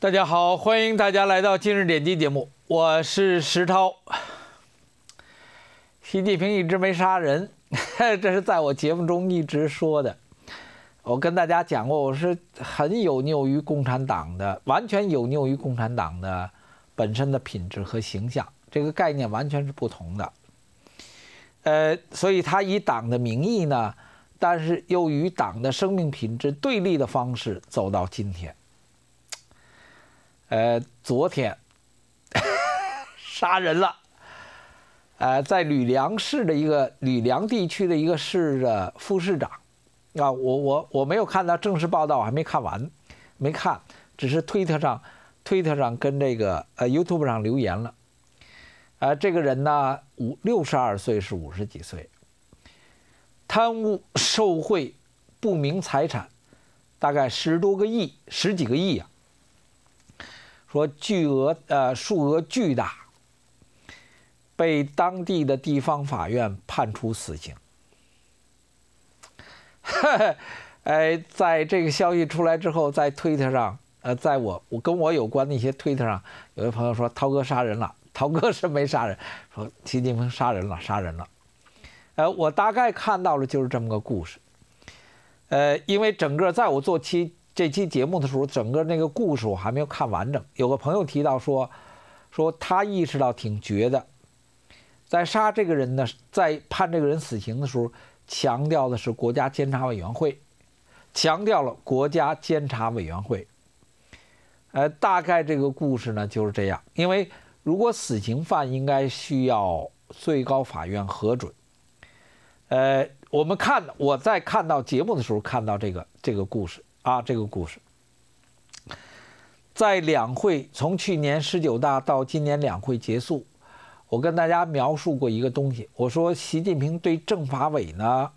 大家好，欢迎大家来到今日点击节目，我是石涛。习近平一直没杀人，这是在我节目中一直说的。我跟大家讲过，我是很有拗于共产党的，完全有拗于共产党的本身的品质和形象，这个概念完全是不同的。呃，所以他以党的名义呢，但是又与党的生命品质对立的方式走到今天。呃，昨天杀人了，呃，在吕梁市的一个吕梁地区的一个市的副市长，啊，我我我没有看到正式报道，我还没看完，没看，只是推特上推特上跟这个呃 YouTube 上留言了，呃，这个人呢五六十二岁是五十几岁，贪污受贿不明财产，大概十多个亿十几个亿啊。说巨额，呃，数额巨大，被当地的地方法院判处死刑。哎，在这个消息出来之后，在推特上，呃，在我我跟我有关的一些推特上，有些朋友说，涛哥杀人了，涛哥是没杀人，说习近平杀人了，杀人了。呃，我大概看到了就是这么个故事。呃，因为整个在我做期。这期节目的时候，整个那个故事我还没有看完整。有个朋友提到说，说他意识到挺绝的，在杀这个人呢，在判这个人死刑的时候，强调的是国家监察委员会，强调了国家监察委员会。呃，大概这个故事呢就是这样。因为如果死刑犯应该需要最高法院核准。呃，我们看我在看到节目的时候看到这个这个故事。啊，这个故事，在两会，从去年十九大到今年两会结束，我跟大家描述过一个东西。我说，习近平对政法委呢，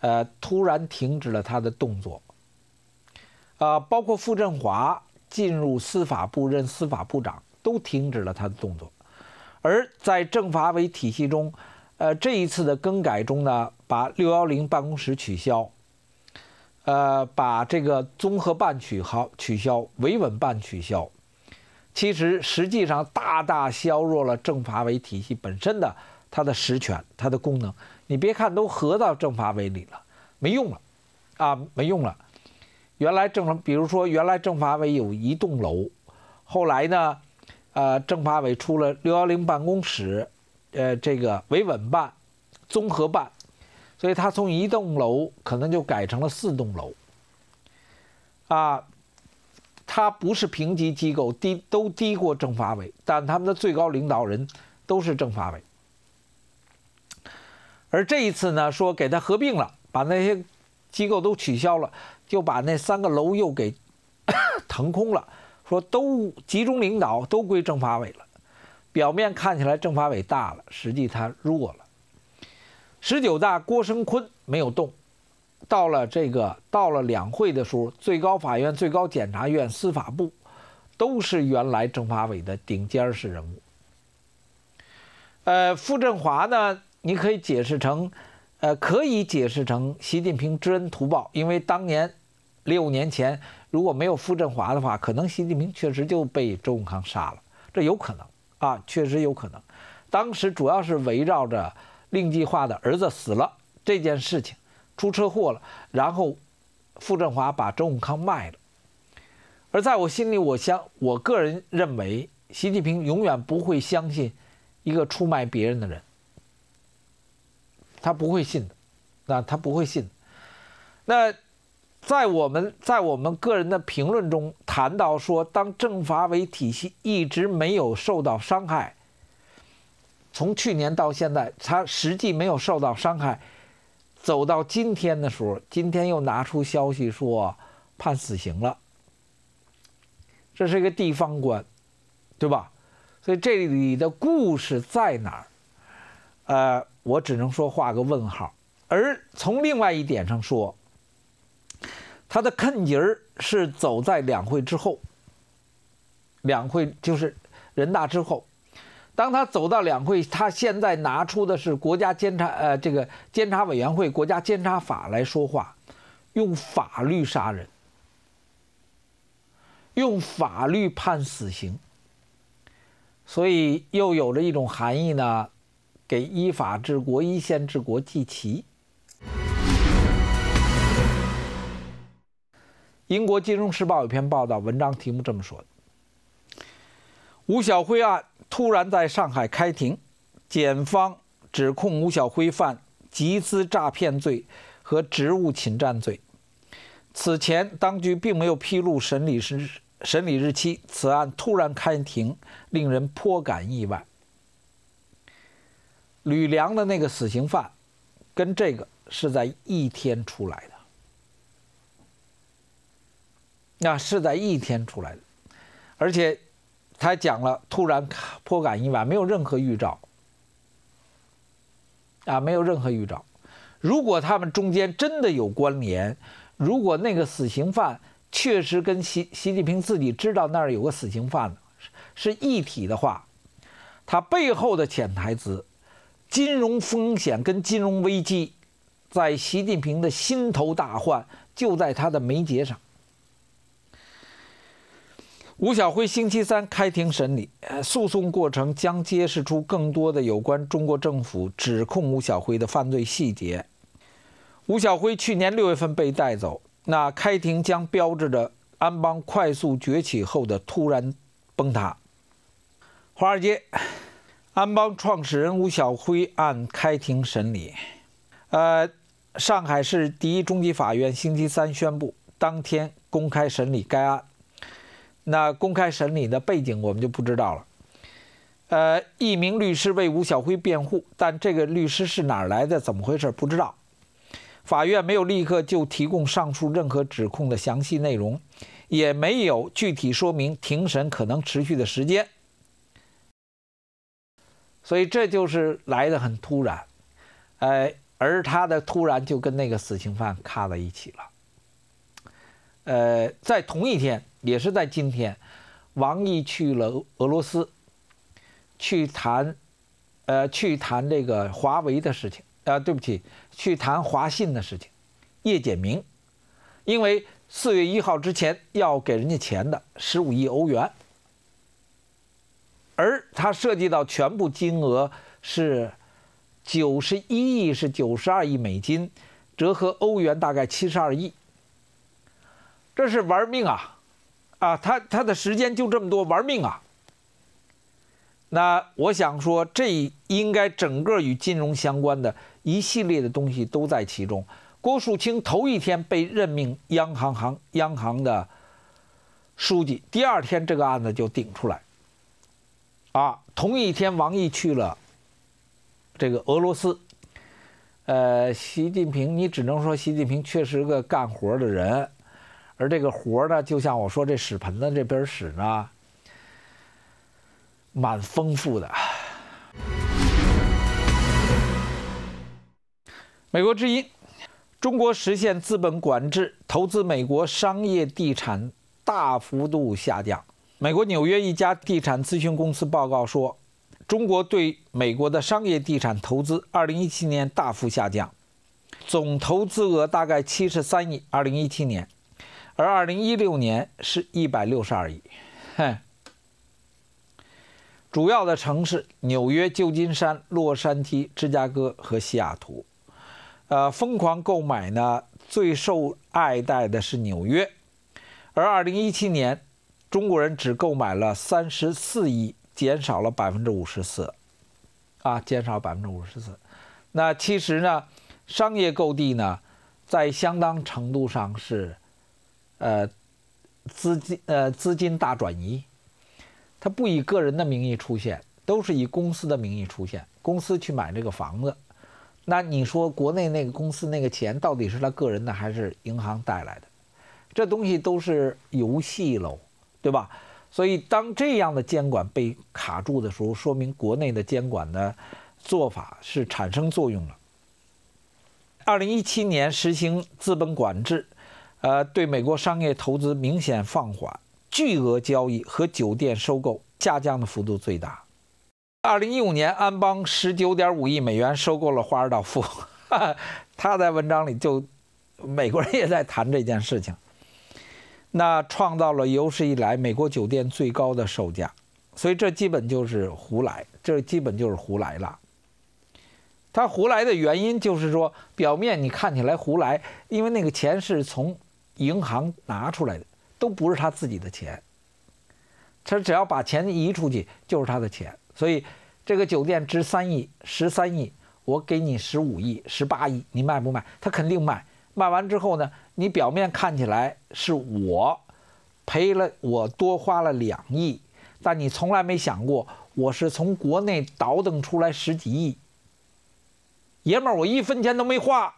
呃，突然停止了他的动作。啊，包括傅政华进入司法部任司法部长，都停止了他的动作。而在政法委体系中，呃，这一次的更改中呢，把六幺零办公室取消。呃，把这个综合办取好取消维稳办取消，其实实际上大大削弱了政法委体系本身的它的实权，它的功能。你别看都合到政法委里了，没用了，啊，没用了。原来政，比如说原来政法委有一栋楼，后来呢，呃，政法委出了六幺零办公室，呃，这个维稳办，综合办。所以，他从一栋楼可能就改成了四栋楼，啊，他不是评级机构，低都低过政法委，但他们的最高领导人都是政法委。而这一次呢，说给他合并了，把那些机构都取消了，就把那三个楼又给 腾空了，说都集中领导，都归政法委了。表面看起来政法委大了，实际他弱了。十九大，郭声琨没有动。到了这个，到了两会的时候，最高法院、最高检察院、司法部都是原来政法委的顶尖儿式人物。呃，傅振华呢，你可以解释成，呃，可以解释成习近平知恩图报，因为当年六年前如果没有傅振华的话，可能习近平确实就被周永康杀了，这有可能啊，确实有可能。当时主要是围绕着。令计划的儿子死了这件事情，出车祸了，然后傅政华把周永康卖了。而在我心里，我相我个人认为，习近平永远不会相信一个出卖别人的人，他不会信的。那他不会信。那在我们在我们个人的评论中谈到说，当政法委体系一直没有受到伤害。从去年到现在，他实际没有受到伤害，走到今天的时候，今天又拿出消息说判死刑了，这是一个地方官，对吧？所以这里的故事在哪儿？呃，我只能说画个问号。而从另外一点上说，他的坑劲儿是走在两会之后，两会就是人大之后。当他走到两会，他现在拿出的是国家监察呃，这个监察委员会国家监察法来说话，用法律杀人，用法律判死刑，所以又有了一种含义呢，给依法治国、依宪治国祭旗。英国《金融时报》有篇报道，文章题目这么说的：吴晓辉案。突然在上海开庭，检方指控吴晓辉犯集资诈骗罪和职务侵占罪。此前，当局并没有披露审理时审理日期。此案突然开庭，令人颇感意外。吕梁的那个死刑犯，跟这个是在一天出来的，那是在一天出来的，而且。他讲了，突然颇感意外，没有任何预兆啊，没有任何预兆。如果他们中间真的有关联，如果那个死刑犯确实跟习习近平自己知道那儿有个死刑犯是一体的话，他背后的潜台词，金融风险跟金融危机，在习近平的心头大患就在他的眉睫上。吴晓辉星期三开庭审理，诉讼过程将揭示出更多的有关中国政府指控吴晓辉的犯罪细节。吴晓辉去年六月份被带走，那开庭将标志着安邦快速崛起后的突然崩塌。华尔街，安邦创始人吴晓辉案开庭审理，呃，上海市第一中级法院星期三宣布，当天公开审理该案。那公开审理的背景我们就不知道了。呃，一名律师为吴晓辉辩护，但这个律师是哪儿来的？怎么回事？不知道。法院没有立刻就提供上述任何指控的详细内容，也没有具体说明庭审可能持续的时间。所以这就是来的很突然，哎，而他的突然就跟那个死刑犯卡在一起了。呃，在同一天，也是在今天，王毅去了俄罗斯，去谈，呃，去谈这个华为的事情。啊，对不起，去谈华信的事情。叶简明，因为四月一号之前要给人家钱的十五亿欧元，而它涉及到全部金额是九十一亿，是九十二亿美金，折合欧元大概七十二亿。这是玩命啊！啊，他他的时间就这么多，玩命啊！那我想说，这应该整个与金融相关的一系列的东西都在其中。郭树清头一天被任命央行行央行的书记，第二天这个案子就顶出来。啊，同一天，王毅去了这个俄罗斯。呃，习近平，你只能说习近平确实个干活的人。而这个活儿呢，就像我说，这屎盆子这边屎呢，蛮丰富的。美国之音：中国实现资本管制，投资美国商业地产大幅度下降。美国纽约一家地产咨询公司报告说，中国对美国的商业地产投资，2017年大幅下降，总投资额大概73亿。2017年。而二零一六年是一百六十二亿，哼，主要的城市纽约、旧金山、洛杉矶、芝加哥和西雅图，呃，疯狂购买呢，最受爱戴的是纽约。而二零一七年，中国人只购买了三十四亿，减少了百分之五十四，啊，减少百分之五十四。那其实呢，商业购地呢，在相当程度上是。呃，资金呃资金大转移，它不以个人的名义出现，都是以公司的名义出现，公司去买这个房子，那你说国内那个公司那个钱到底是他个人的还是银行带来的？这东西都是游戏喽，对吧？所以当这样的监管被卡住的时候，说明国内的监管的做法是产生作用了。二零一七年实行资本管制。呃，对美国商业投资明显放缓，巨额交易和酒店收购下降的幅度最大。二零一五年，安邦十九点五亿美元收购了华尔道夫，他在文章里就，美国人也在谈这件事情，那创造了有史以来美国酒店最高的售价，所以这基本就是胡来，这基本就是胡来了。他胡来的原因就是说，表面你看起来胡来，因为那个钱是从。银行拿出来的都不是他自己的钱，他只要把钱移出去就是他的钱。所以，这个酒店值三亿、十三亿，我给你十五亿、十八亿，你卖不卖？他肯定卖。卖完之后呢，你表面看起来是我赔了，我多花了两亿，但你从来没想过我是从国内倒腾出来十几亿。爷们儿，我一分钱都没花。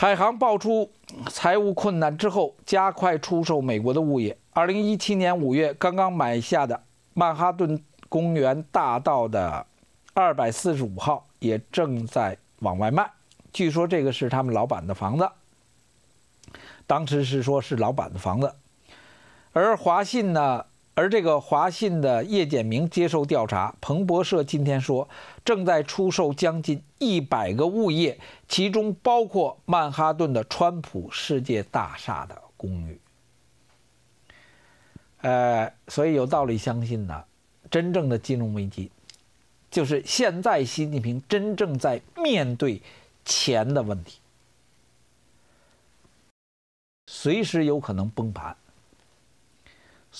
海航爆出财务困难之后，加快出售美国的物业。二零一七年五月，刚刚买下的曼哈顿公园大道的二百四十五号也正在往外卖。据说这个是他们老板的房子，当时是说是老板的房子。而华信呢？而这个华信的叶简明接受调查，彭博社今天说，正在出售将近一百个物业，其中包括曼哈顿的川普世界大厦的公寓。呃，所以有道理相信呢，真正的金融危机，就是现在习近平真正在面对钱的问题，随时有可能崩盘。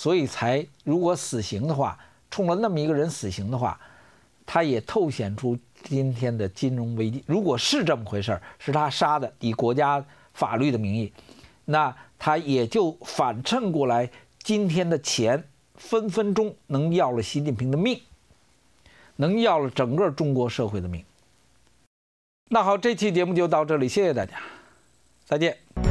所以才，如果死刑的话，冲了那么一个人死刑的话，他也透显出今天的金融危机。如果是这么回事儿，是他杀的，以国家法律的名义，那他也就反衬过来，今天的钱分分钟能要了习近平的命，能要了整个中国社会的命。那好，这期节目就到这里，谢谢大家，再见。